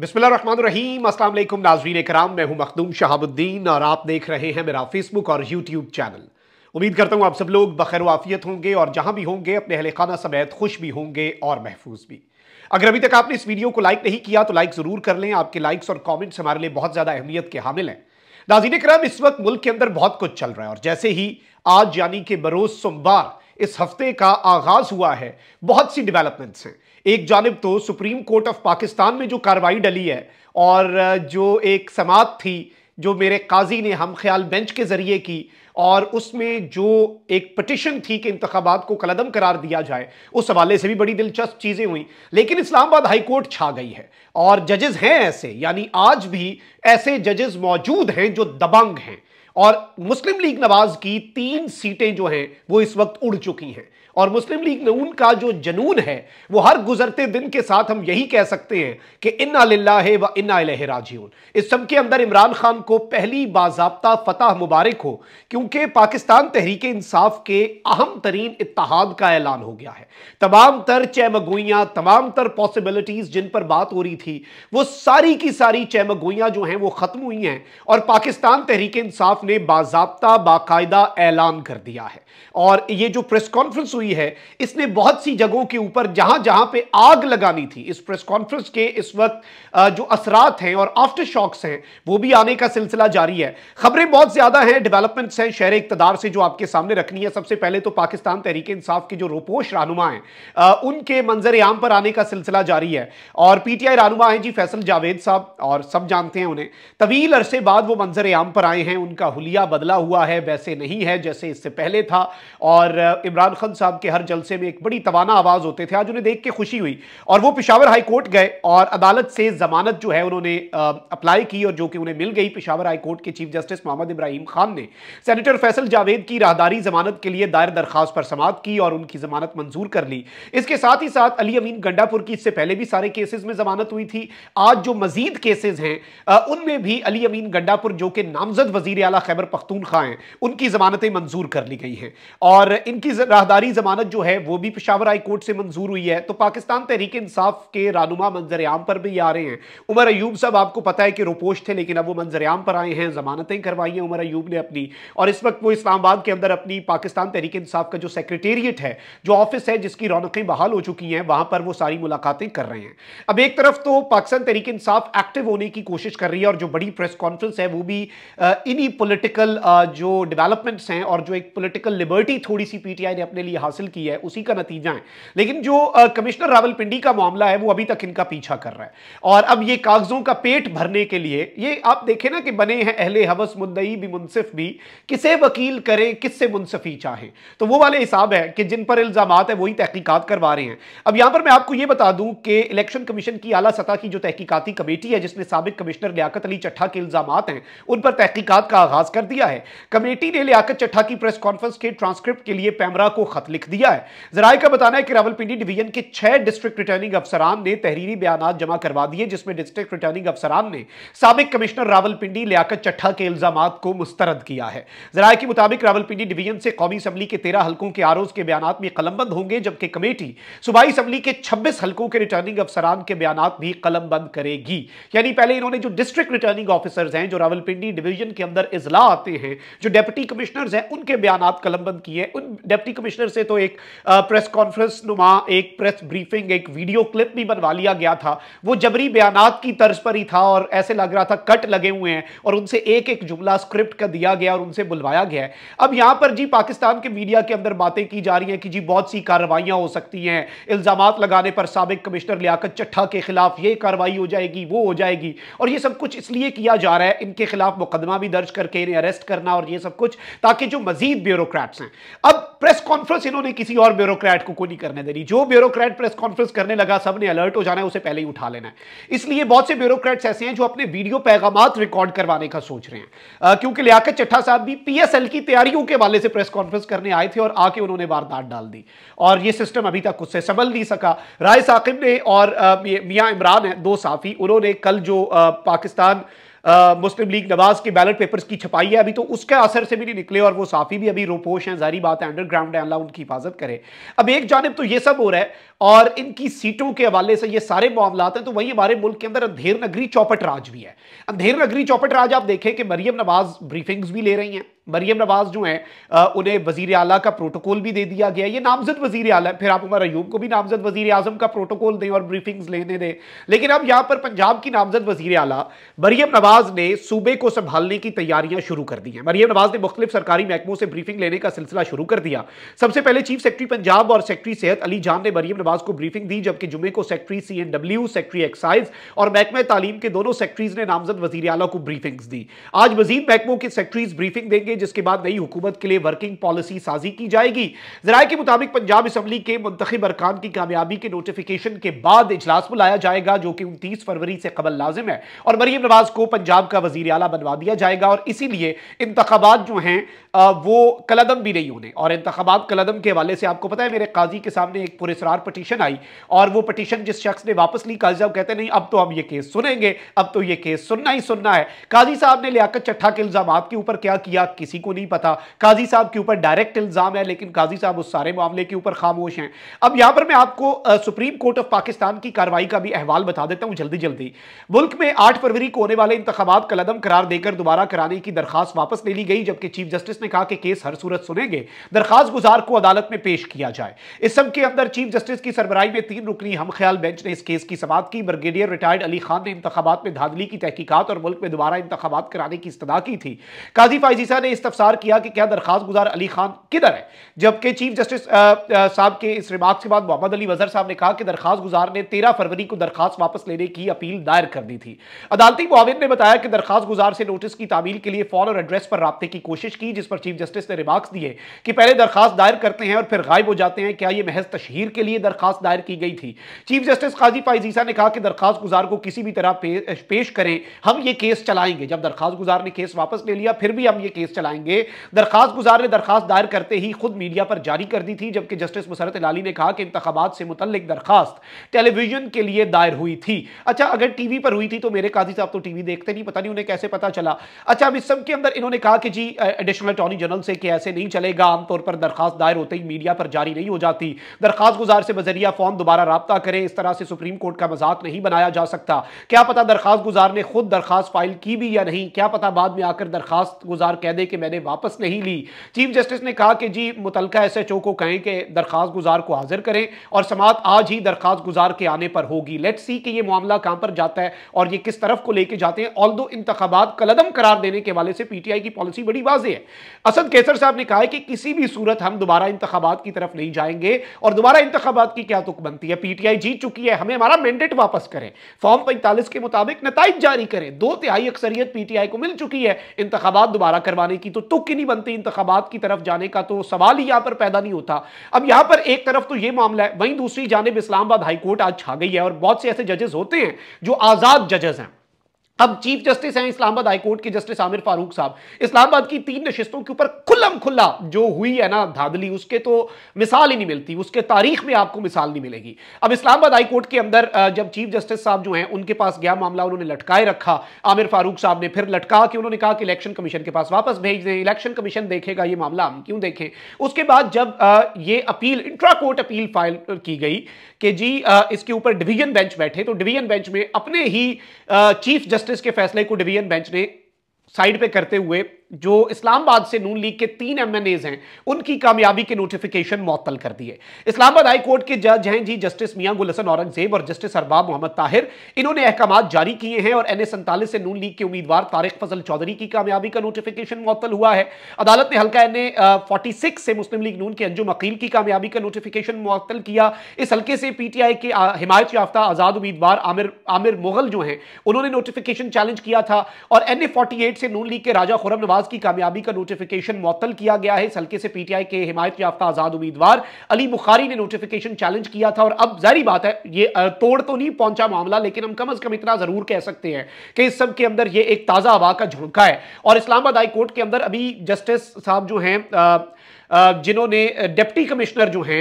बिस्मिल्लाम असलम नाजरीन कराम मैं हूं मखदूम शहाबुद्दीन और आप देख रहे हैं मेरा फेसबुक और यूट्यूब चैनल उम्मीद करता हूं आप सब लोग बखैर वाफियत होंगे और जहां भी होंगे अपने अहल खाना समेत खुश भी होंगे और महफूज भी अगर अभी तक आपने इस वीडियो को लाइक नहीं किया तो लाइक ज़रूर कर लें आपके लाइक्स और कॉमेंट्स हमारे लिए बहुत ज़्यादा अहमियत के हामिल हैं नाजीन कराम इस वक्त मुल्क के अंदर बहुत कुछ चल रहा है और जैसे ही आज यानी कि बरोज़ सोमवार इस हफ्ते का आगाज हुआ है बहुत सी डेवलपमेंट से एक जानब तो सुप्रीम कोर्ट ऑफ पाकिस्तान में जो कार्रवाई डली है और जो एक समात थी जो मेरे काजी ने हम ख्याल बेंच के ज़रिए की और उसमें जो एक पटिशन थी कि इंतबात को कलदम करार दिया जाए उस हवाले से भी बड़ी दिलचस्प चीज़ें हुई लेकिन इस्लामाबाद हाई कोर्ट छा गई है और जजेज़ हैं ऐसे यानी आज भी ऐसे जजेज़ मौजूद हैं जो दबंग हैं और मुस्लिम लीग नवाज की तीन सीटें जो हैं वो इस वक्त उड़ चुकी हैं और मुस्लिम लीग ने उनका जो जनून है वो हर गुजरते दिन के साथ हम यही कह सकते हैं कि इन्ना लिल्ला है व इन्ना राजी इस सब के अंदर इमरान खान को पहली बाजाबता फतह मुबारक हो क्योंकि पाकिस्तान तहरीक इंसाफ के अहम तरीन इतिहाद का ऐलान हो गया है तमाम तर चैमगोइयाँ तमाम तर पॉसिबिलिटीज़ जिन पर बात हो रही थी वो सारी की सारी चैमगोइयाँ जो हैं वो ख़त्म हुई हैं और पाकिस्तान तहरीक इंसाफ ने बाजाबता बाकायदा ऐलान कर दिया है और ये जो प्रेस कॉन्फ्रेंस हुई है इसने बहुत सी जगहों के ऊपर जहां जहां पे आग लगानी थी इस प्रेस कॉन्फ्रेंस के इस वक्त जो असरात हैं और आफ्टर शॉक्स हैं वो भी आने का सिलसिला जारी है खबरें बहुत ज्यादा हैं डेवलपमेंट्स हैं शहर इकतदार से जो आपके सामने रखनी है सबसे पहले तो पाकिस्तान तहरीक इंसाफ के जो रोपोश रानुमा हैं उनके मंजर आम पर आने का सिलसिला जारी है और पीटीआई रानुमा हैं जी फैसल जावेद साहब और सब जानते हैं उन्हें तवील अरसे बाद वो मंजर आम पर आए हैं उनका हुलिया बदला हुआ है वैसे नहीं है जैसे इससे पहले था और इमरान खान साहब के हर जलसे में एक बड़ी तवाना आवाज़ होते थे आज उन्हें देख के खुशी हुई और वो पिशावर हाई कोर्ट गए और अदालत से ज़मानत जो है उन्होंने अप्लाई की और जो कि उन्हें मिल गई पिशावर हाई कोर्ट के चीफ जस्टिस मोहम्मद इब्राहिम खान ने सेनेटर फैसल जावेद की राहदारी जमानत के लिए दायर दरखास्त पर समाप्त की और उनकी जमानत मंजूर कर ली इसके साथ ही साथ अली अमीन गंडापुर की इससे पहले भी सारे केसेस में जमानत हुई थी आज जो मजीद केसेस हैं उनमें भी अली अमीन गंडापुर जो कि नामजद वजीर अला वाला खैबर पख्तूनखा हैं उनकी ज़मानतें मंजूर कर ली गई हैं और इनकी राहदारी ज़मानत जो है वो भी पिशावर हाई कोर्ट से मंजूर हुई है तो पाकिस्तान तहरीक इंसाफ के रानुमा मंजर आम पर भी आ रहे हैं उमर अयूब साहब आपको पता है कि रोपोश थे लेकिन अब वो मंजर आम पर आए हैं ज़मानतें करवाई हैं उमर अयूब ने अपनी और इस वक्त वो इस्लामाबाद के अंदर अपनी पाकिस्तान तहरीक इंसाफ का जो सेक्रेटेरिएट है जो ऑफिस है जिसकी रौनकें बहाल हो चुकी हैं वहाँ पर वो सारी मुलाकातें कर रहे हैं अब एक तरफ तो पाकिस्तान तहरीक इंसाफ एक्टिव होने की कोशिश कर रही है और जो बड़ी प्रेस कॉन्फ्रेंस है वो भी इन्हीं पॉलिटिकल uh, जो डेवलपमेंट्स हैं और जो एक पॉलिटिकल लिबर्टी थोड़ी सी पीटीआई ने अपने लिए हासिल की है उसी का नतीजा है लेकिन जो कमिश्नर uh, रावलपिंडी का मामला है वो अभी तक इनका पीछा कर रहा है और अब ये कागजों का पेट भरने के लिए ये आप देखें ना कि बने हैं अहले हवस मुद्दई भी मुनसिफ भी किसे वकील करें किससे मुनसफी चाहें तो वो वाले हिसाब है कि जिन पर इल्जाम है वही तहकीकत करवा रहे हैं अब यहां पर मैं आपको यह बता दूं कि इलेक्शन कमीशन की आला सतह की जो तहकीकती कमेटी है जिसने सबक कमिश्नर लियाकत अली चट्ठा के इल्जाम हैं उन पर तहकीकत का आगाज आगाज कर दिया है कमेटी ने लियाकत चट्ठा की प्रेस कॉन्फ्रेंस के ट्रांसक्रिप्ट के लिए पैमरा को खत लिख दिया है जराये का बताना है कि रावलपिंडी डिवीजन के छह डिस्ट्रिक्ट रिटर्निंग अफसरान ने तहरीरी बयान जमा करवा दिए जिसमें डिस्ट्रिक्ट रिटर्निंग अफसरान ने सबक कमिश्नर रावलपिंडी लियाकत चट्ठा के इल्जाम को मुस्तरद किया है जराये के मुताबिक रावलपिंडी डिवीजन से कौमी असम्बली के तेरह हल्कों के आरोज के बयान में कलमबंद होंगे जबकि कमेटी सुबाई असम्बली के छब्बीस हल्कों के रिटर्निंग अफसरान के बयान भी कलमबंद करेगी यानी पहले इन्होंने जो डिस्ट्रिक्ट रिटर्निंग ऑफिसर्स हैं जो रावलपिंडी डिवीजन के अंदर इस अजला आते हैं जो डेप्टी कमिश्नर्स हैं उनके बयान कलमबंद किए उन डेप्टी कमिश्नर से तो एक प्रेस कॉन्फ्रेंस नुमा एक प्रेस ब्रीफिंग एक वीडियो क्लिप भी बनवा लिया गया था वो जबरी बयान की तर्ज पर ही था और ऐसे लग रहा था कट लगे हुए हैं और उनसे एक एक जुमला स्क्रिप्ट का दिया गया और उनसे बुलवाया गया है अब यहां पर जी पाकिस्तान के मीडिया के अंदर बातें की जा रही हैं कि जी बहुत सी कार्रवाइयां हो सकती हैं इल्जाम लगाने पर सबक कमिश्नर लियाकत चट्ठा के खिलाफ ये कार्रवाई हो जाएगी वो हो जाएगी और ये सब कुछ इसलिए किया जा रहा है इनके खिलाफ मुकदमा भी दर्ज करके हैं अरेस्ट करना और ये सब कुछ ताकि जो मजीद ब्यूरोक्रेट्स हैं अब प्रेस कॉन्फ्रेंस इन्होंने किसी और ब्यूरोक्रेट को कोई नहीं करने देनी जो ब्यूरोक्रेट प्रेस कॉन्फ्रेंस करने लगा सब ने अलर्ट हो जाना है उसे पहले ही उठा लेना है इसलिए बहुत से ब्यूरोक्रेट्स ऐसे हैं जो अपने वीडियो पैगाम रिकॉर्ड करवाने का सोच रहे हैं क्योंकि लियाकत चट्ठा साहब भी पीएसएल की तैयारियों के वाले से प्रेस कॉन्फ्रेंस करने आए थे और आके उन्होंने वारदात डाल दी और ये सिस्टम अभी तक उससे संभल नहीं सका राय साकिब ने और मियाँ इमरान है दो साफी उन्होंने कल जो पाकिस्तान मुस्लिम लीग नवाज के बैलेट पेपर्स की छपाई है अभी तो उसके असर से भी नहीं निकले और वो साफ़ी भी अभी रोपोश हैं जारी बात है अंडरग्राउंड है अल्लाह उनकी हिफाजत करे अब एक जानब तो ये सब हो रहा है और इनकी सीटों के हवाले से ये सारे मामला हैं तो वहीं हमारे मुल्क के अंदर अंधेर नगरी चौपट राज भी है अंधेर नगरी चौपट राज आप देखें कि मरियम नवाज ब्रीफिंग्स भी ले रही हैं मरियम नवाज जो है उन्हें वजीर अला का प्रोटोकॉल भी दे दिया गया ये नामजद वजीर अला फिर आप उमर अयूब को भी नामजद वजीर अजम का प्रोटोकॉल दें और ब्रीफिंग्स लेने दें लेकिन अब यहाँ पर पंजाब की नामजद वजीर अला मरियम नवाज ने सूबे को संभालने की तैयारियां शुरू कर दी हैं मरियम नवाज ने मुख्तलिफ सरकारी महकमों से ब्रीफिंग लेने का सिलसिला शुरू कर दिया सबसे पहले चीफ सेक्रेटरी पंजाब और सेक्रेटरी सेहत अली जान ने मरियम नवाज को ब्रीफिंग दी जबकि जुमे को secretary C N W secretary excise और महकमा तालीम के दोनों सेक्रेटरीज ने नामजद वजीर अला को ब्रीफिंग्स दी आज मजीद महकमों के सेक्रेटरीज ब्रीफिंग देंगे जिसके बाद नई हुकूमत के लिए वर्किंग पॉलिसी साजी की जाएगी जराये के मुताबिक पंजाब असम्बली के मुंतब अरकान की कामयाबी के नोटिफिकेशन के बाद इजलास बुलाया जाएगा जो कि उनतीस फरवरी से कबल लाजिम है और मरीम नवाज को पंजाब का वजीर अला बनवा दिया जाएगा और इसीलिए इंतबात जो हैं वो कलदम भी नहीं होने और इंतबात कलदम के हवाले से आपको पता है मेरे काजी के सामने एक पुरेसरार पटिशन आई और वो पटिशन जिस शख्स ने वापस ली काजी साहब कहते नहीं अब तो हम ये केस सुनेंगे अब तो ये केस सुनना ही सुनना है काजी साहब ने लियाकत चट्ठा के इल्जाम के ऊपर क्या किया किसी किसी को नहीं पता काजी साहब के ऊपर डायरेक्ट इल्ज़ाम है लेकिन काजी साहब उस सारे मामले के ऊपर खामोश हैं अब यहां पर मैं आपको सुप्रीम कोर्ट ऑफ पाकिस्तान की कार्रवाई का भी अहवाल बता देता हूं जल्दी जल्दी मुल्क में आठ फरवरी को होने वाले इंतबात कलदम करार देकर दोबारा कराने की दरखास्त वापस ले ली गई जबकि चीफ जस्टिस ने कहा कि केस हर सूरत सुनेंगे दरखास्त गुजार को अदालत में पेश किया जाए इस सब के अंदर चीफ जस्टिस की सरबराई में तीन रुकनी हम ख्याल बेंच ने इस केस की समात की ब्रिगेडियर रिटायर्ड अली खान ने इंतबात में धांधली की तहकीकत और मुल्क में दोबारा इंतबात कराने की इस्तः की थी काजी फाइजीसा ने ने इस्तफसार किया कि क्या दरखास्त गुजार अली खान किधर है जबकि चीफ जस्टिस साहब के इस रिमार्क के बाद मोहम्मद अली वजर साहब ने कहा कि दरखास्त गुजार ने तेरह फरवरी को दरखास्त वापस लेने की अपील दायर कर दी थी अदालती मुआविन ने बताया कि दरखास्त गुजार से नोटिस की तामील के लिए फोन और एड्रेस पर रबते की कोशिश की जिस पर चीफ जस्टिस ने रिमार्क्स दिए कि पहले दरखास्त दायर करते हैं और फिर गायब हो जाते हैं क्या यह महज तशहर के लिए दरखास्त दायर की गई थी चीफ जस्टिस काजी फाइजीसा ने कहा कि दरखास्त गुजार को किसी भी तरह पेश करें हम ये केस चलाएंगे जब दरखास्त गुजार ने केस वापस ले लिया फिर भी हम ये केस चलाएंगे दरखास्त गुजार ने दरखास्त दायर करते ही खुद मीडिया पर जारी कर दी थी जबकि जस्टिस मुसरत लाली ने कहा कि इंतबात से मुतलिक दरखास्त टेलीविजन के लिए दायर हुई थी अच्छा अगर टीवी पर हुई थी तो मेरे काजी साहब तो टीवी देखते नहीं पता नहीं उन्हें कैसे पता चला अच्छा अब इस सब के अंदर इन्होंने कहा कि जी एडिशनल अटॉर्नी जनरल से कि ऐसे नहीं चलेगा आमतौर पर दरखास्त दायर होते ही मीडिया पर जारी नहीं हो जाती दरखास्त गुजार से बजरिया फॉर्म दोबारा रबता करें इस तरह से सुप्रीम कोर्ट का मजाक नहीं बनाया जा सकता क्या पता दरखास्त गुजार ने खुद दरखास्त फाइल की भी या नहीं क्या पता बाद में आकर दरखास्त गुजार कह दे कि मैंने वापस नहीं ली चीफ जस्टिस ने कहा कि जी मुतल एस एच ओ को कहें कि दरख्वास्त गुजार को हाजिर करें और समात आज ही दरख्वास्त गुजार के आने पर होगी लेट सी कि यह मामला कहां पर जाता है और ये किस तरफ को लेकर जाते हैं ऑल दो इंतबात कलदम करार देने के हवाले से पीटीआई की पॉलिसी बड़ी वाजे है असद कैसर साहब ने कहा है कि किसी भी सूरत हम दोबारा इंतबात की तरफ नहीं जाएंगे और दोबारा इंतबात की क्या तुक बनती है पीटीआई जीत चुकी है हमें हमारा मैंडेट वापस करें फॉर्म पैंतालीस के मुताबिक नतज जारी करें दो तिहाई अक्सरियत पीटीआई को मिल चुकी है इंतबात दोबारा करवाने की तो तुक ही नहीं बनती इंतबात की तरफ जाने का तो सवाल ही यहाँ पर पैदा नहीं होता अब यहाँ पर एक तरफ तो ये मामला है वहीं दूसरी जानब इस्लामाबाद हाईकोर्ट आज छा गई है और बहुत से ऐसे जजेस होते हैं जो आज़ाद जजेस हैं अब चीफ जस्टिस हैं इस्लामाबाद हाईकोर्ट के जस्टिस आमिर फारूक साहब इस्लामाबाद की तीन नशिस्तों के ऊपर खुलम खुला जो हुई है ना धांधली उसके तो मिसाल ही नहीं मिलती उसके तारीख में आपको मिसाल नहीं मिलेगी अब इस्लामाबाद हाईकोर्ट के अंदर जब चीफ जस्टिस साहब जो हैं उनके पास गया मामला उन्होंने लटकाए रखा आमिर फारूक साहब ने फिर लटका के उन्होंने कहा कि इलेक्शन कमीशन के पास वापस भेज दें इलेक्शन कमीशन देखेगा ये मामला हम क्यों देखें उसके बाद जब ये appeal intra court appeal file की गई कि जी इसके ऊपर डिवीजन बेंच बैठे तो डिवीजन बेंच में अपने ही चीफ जस्टिस जस्टिस के फैसले को डिवीजन बेंच ने साइड पे करते हुए जो इस्लामाबाद से नून लीग के तीन एम हैं उनकी कामयाबी के नोटिफिकेशन मुअत्तल कर दिए इस्लामाबाद हाई कोर्ट के जज हैं जी जस्टिस मियां गुल हसन औरंगजेब और जस्टिस अरबाब मोहम्मद ताहिर इन्होंने अहकाम जारी किए हैं और एन ए सैंतालीस से नून लीग के उम्मीदवार तारिक फजल चौधरी की कामयाबी का नोटिफिकेशन मुअत्तल हुआ है अदालत ने हल्का एन फोर्टी सिक्स से मुस्लिम लीग नून के अंजुम अकील की कामयाबी का नोटिफिकेशन मुअत्तल किया इस हल्के से पीटीआई के हिमायत याफ्ता आज़ाद उम्मीदवार आमिर आमिर मुगल जो हैं उन्होंने नोटिफिकेशन चैलेंज किया था और एन ए फोर्टी एट से नून लीग के राजा खुरम नवाज आजाद की कामयाबी का नोटिफिकेशन मुअल किया गया है इस हल्के से पीटीआई के हिमायत याफ्ता आजाद उम्मीदवार अली बुखारी ने नोटिफिकेशन चैलेंज किया था और अब जारी बात है ये तोड़ तो नहीं पहुंचा मामला लेकिन हम कम अज कम इतना जरूर कह सकते हैं कि इस सब के अंदर यह एक ताजा हवा का झुड़का है और इस्लामाबाद हाईकोर्ट के अंदर अभी जस्टिस साहब जो हैं जिन्होंने डिप्टी कमिश्नर जो हैं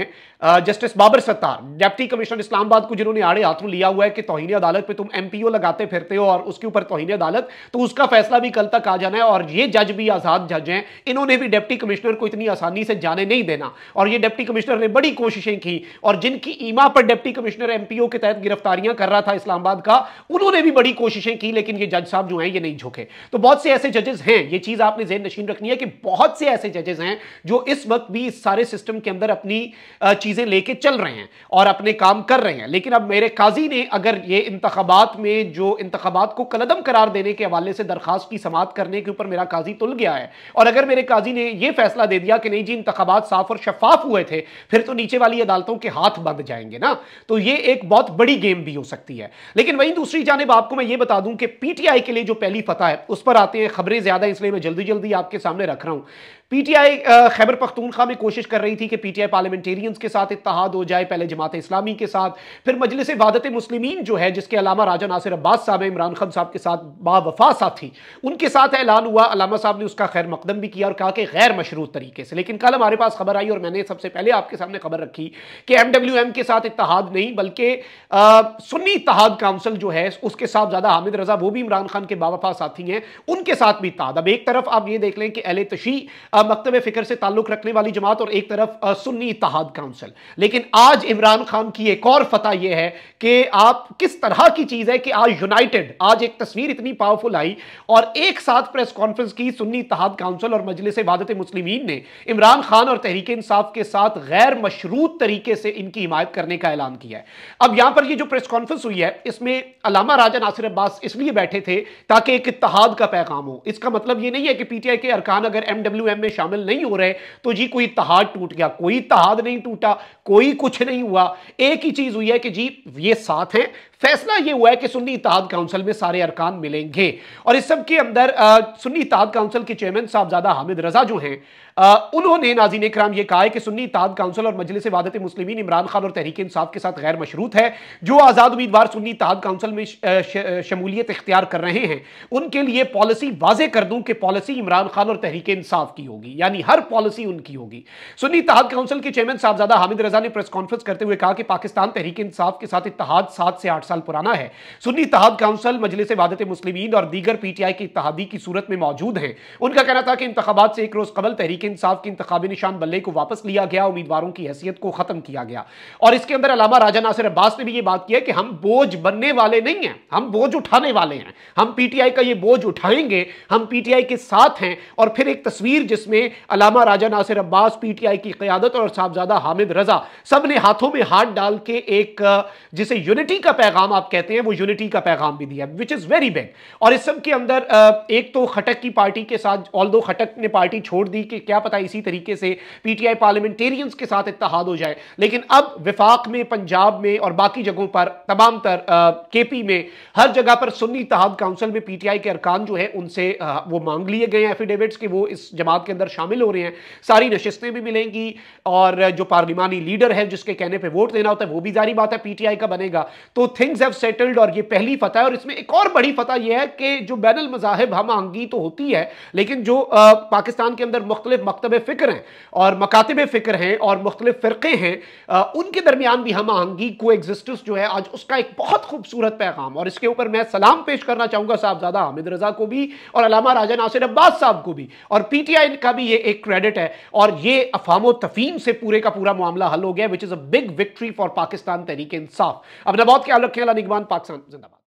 justice Babar Sattar deputy commissioner Islamabad को जिन्होंने आड़े हाथों लिया हुआ है कि तोहनी अदालत पे तुम एमपीओ लगाते फिरते हो और उसके ऊपर तोहनी अदालत तो उसका फैसला भी कल तक आ जाना है और ये जज भी आज़ाद जज हैं इन्होंने भी डेप्टी कमिश्नर को इतनी आसानी से जाने नहीं देना और ये डेप्टी कमिश्नर ने बड़ी कोशिशें की और जिनकी ईमा पर डेप्टी कमिश्नर एम के तहत गिरफ्तारियां कर रहा था इस्लामाबाद का उन्होंने भी बड़ी कोशिशें की लेकिन ये जज साहब जो है ये नहीं झुके तो बहुत से ऐसे जजेस हैं ये चीज़ आपने जेन नशीन रखनी है कि बहुत से ऐसे जजेस हैं जो इस वक्त भी इस सारे सिस्टम के अंदर अपनी चीज़ें लेके चल रहे हैं और अपने काम कर रहे हैं लेकिन अब मेरे काजी ने अगर ये इंतबात में जो इंतबात को कलदम करार देने के हवाले से दरखास्त की समात करने के ऊपर मेरा काजी तुल गया है और अगर मेरे काजी ने यह फैसला दे दिया कि नहीं जी इंतबात साफ और शफाफ हुए थे फिर तो नीचे वाली अदालतों के हाथ बंद जाएंगे ना तो ये एक बहुत बड़ी गेम भी हो सकती है लेकिन वहीं दूसरी जानब आपको मैं ये बता दूं कि पीटीआई के लिए जो पहली फतह है उस पर आते हैं खबरें ज्यादा इसलिए मैं जल्दी जल्दी आपके सामने रख रहा हूं पीटीआई खैबर पख्तूनखा में कोशिश कर रही थी कि पीटीआई पार्लियामेंटेरियंस के साथ इतहाद हो जाए पहले जमात इस्लामी के साथ फिर मजलिस वादत मुस्लिमीन जो है जिसके अलावा राजा नासिर अब्बास साहब इमरान खान साहब के साथ बावफा साथी उनके साथ ऐलान हुआ अलामा साहब ने उसका खैर मकदम भी किया और कहा कि गैर मशरूत तरीके से लेकिन कल हमारे पास खबर आई और मैंने सबसे पहले आपके सामने खबर रखी कि एम डब्ल्यू एम के साथ इतहाद नहीं बल्कि सुन्नी इतहाद काउंसिल जो है उसके साथ ज़्यादा हामिद रजा वो भी इमरान खान के बावफा साथी हैं उनके साथ भी इतहाद अब एक तरफ आप ये देख लें कि अहल तशी मकतब फ़िक्र से ताल्लुक़ रखने वाली जमात और एक तरफ सुन्नी इतहाद काउंसिल दरअसल लेकिन आज इमरान खान की एक और फतह यह है कि आप किस तरह की चीज़ है कि आज यूनाइटेड आज एक तस्वीर इतनी पावरफुल आई और एक साथ प्रेस कॉन्फ्रेंस की सुन्नी तहाद काउंसिल और मजलिस वादत मुस्लिमीन ने इमरान खान और तहरीक इंसाफ के साथ गैर मशरूत तरीके से इनकी हिमायत करने का ऐलान किया है अब यहां पर यह जो प्रेस कॉन्फ्रेंस हुई है इसमें अलामा राजा नासिर अब्बास इसलिए बैठे थे ताकि एक इतहाद का पैगाम हो इसका मतलब यह नहीं है कि पीटीआई के अरकान अगर एमडब्ल्यूएम में शामिल नहीं हो रहे तो जी कोई इतहाद टूट गया कोई इतहाद नहीं टूटा कोई कुछ नहीं हुआ एक ही चीज हुई है कि जी ये साथ हैं फैसला यह हुआ है कि सुन्नी इतिहाद काउंसिल में सारे अरकान मिलेंगे और इस सब के अंदर आ, सुन्नी इतिहाद काउंसिल के चेयरमैन साहबजादा हामिद रजा जो हैं उन्होंने नाजीन कराम यह कहा है कि सुन्नी इतिहाद काउंसिल और मजलिस वादत मुस्लिम इमरान खान और तहरीक इंसाफ के साथ गैर मशरूत है जो आज़ाद उम्मीदवार सुन्नी इतिहाद काउंसिल में शमूलियत इख्तियार कर रहे हैं उनके लिए पॉलिसी वाजे कर दूं कि पॉलिसी इमरान खान और तहरीक इंसाफ की होगी यानी हर पॉलिसी उनकी होगी सुन्नी इतिहाद काउंसिल के चेयरमैन साहबजादा हामिद रजा ने प्रेस कॉन्फ्रेंस करते हुए कहा कि पाकिस्तान तहरीक इंसाफ के साथ इतिहाद सात से आठ साल पुराना है सुन्नी तहद काउंसिल मजलिस वादत मुस्लिमीन और दीगर पीटीआई के इतिहादी की सूरत में मौजूद हैं उनका कहना था कि इंतबात से एक रोज कबल तहरीक इंसाफ के इंतबी निशान बल्ले को वापस लिया गया उम्मीदवारों की हैसियत को खत्म किया गया और इसके अंदर अलामा राजा नासिर अब्बास ने भी ये बात की है कि हम बोझ बनने वाले नहीं हैं हम बोझ उठाने वाले हैं हम पीटीआई का ये बोझ उठाएंगे हम पीटीआई के साथ हैं और फिर एक तस्वीर जिसमें अलामा राजा नासिर अब्बास पीटीआई की क्यादत और साहबजादा हामिद रजा सब ने हाथों में हाथ डाल के एक जिसे यूनिटी का पैगाम पैगाम आप कहते हैं वो यूनिटी का पैगाम भी दिया विच इज़ वेरी बिग और इस सब के अंदर एक तो खटक की पार्टी के साथ ऑल दो खटक ने पार्टी छोड़ दी कि क्या पता इसी तरीके से पीटीआई पार्लियामेंटेरियंस के साथ इतहाद हो जाए लेकिन अब विफाक में पंजाब में और बाकी जगहों पर तमाम तर के पी में हर जगह पर सुन्नी इतहाद काउंसिल में पीटीआई के अरकान जो है उनसे आ, वो मांग लिए गए हैं एफिडेविट्स के वो इस जमात के अंदर शामिल हो रहे हैं सारी नशस्तें भी मिलेंगी और जो पार्लिमानी लीडर है जिसके कहने पर वोट देना होता है वो भी जारी बात है पीटीआई का बनेगा तो थिंक थिंग्स हैव सेटल्ड और ये पहली फतह है और इसमें एक और बड़ी फतह ये है कि जो बैन मजाहब हम आंगी तो होती है लेकिन जो आ, पाकिस्तान के अंदर मुख्तलिफ मकतब फ़िक्र हैं और मकातब फ़िक्र हैं और मुख्तलिफ फ़िरक़े हैं आ, उनके दरमियान भी हम आहंगी को एग्जिस्टेंस जो है आज उसका एक बहुत खूबसूरत पैगाम और इसके ऊपर मैं सलाम पेश करना चाहूँगा साहबजादा हामिद रजा को भी और अलामा राजा नासिर अब्बास साहब को भी और पी टी आई का भी ये एक क्रेडिट है और ये अफाम तफीम से पूरे का पूरा मामला हल हो गया which is a big victory for Pakistan Tehreek-e Insaf अब नबाद के आलोक अकेला निगमान पाकिस्तान जिंदाबाद